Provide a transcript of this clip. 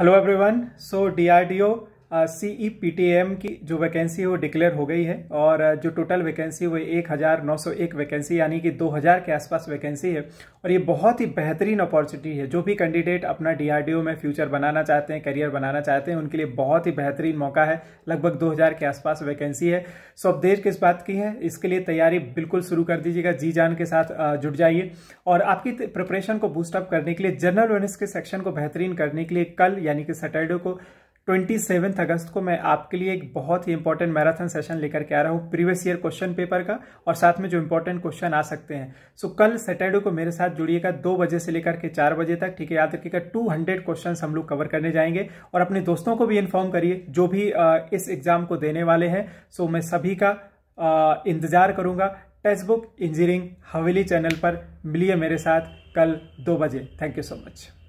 Hello everyone. So DRDO C E P T M की जो vacancy है वो डिक्लेयर हो गई है और जो टोटल वैकेंसी वो एक हज़ार नौ सौ एक वैकेंसी यानी कि दो हज़ार के आसपास वैकेंसी है और ये बहुत ही बेहतरीन अपॉर्चुनिटी है जो भी कैंडिडेट अपना डी आर डी ओ में फ्यूचर बनाना चाहते हैं करियर बनाना चाहते हैं उनके लिए बहुत ही बेहतरीन मौका है लगभग दो हज़ार के आसपास वैकेंसी है सो अब देर किस बात की है इसके लिए तैयारी बिल्कुल शुरू कर दीजिएगा जी जान के साथ जुट जाइए और आपकी प्रिपरेशन को बूस्टअप करने के लिए जनरल अवेयरनेस के सेक्शन को बेहतरीन करने के लिए कल यानी कि सैटरडे को ट्वेंटी सेवन्थ अगस्त को मैं आपके लिए एक बहुत ही इंपॉर्टेंट मैराथन सेशन लेकर के आ रहा हूँ प्रीवियस ईयर क्वेश्चन पेपर का और साथ में जो इंपॉर्टेंट क्वेश्चन आ सकते हैं सो so, कल सैटरडे को मेरे साथ जुड़िएगा दो बजे से लेकर के चार बजे तक ठीक है याद रखिएगा टू हंड्रेड क्वेश्चन हम लोग कवर करने जाएंगे और अपने दोस्तों को भी इन्फॉर्म करिए जो भी आ, इस एग्जाम को देने वाले हैं सो so, मैं सभी का आ, इंतजार करूंगा text book engineering Haveli channel पर मिलिए मेरे साथ कल दो बजे थैंक यू सो मच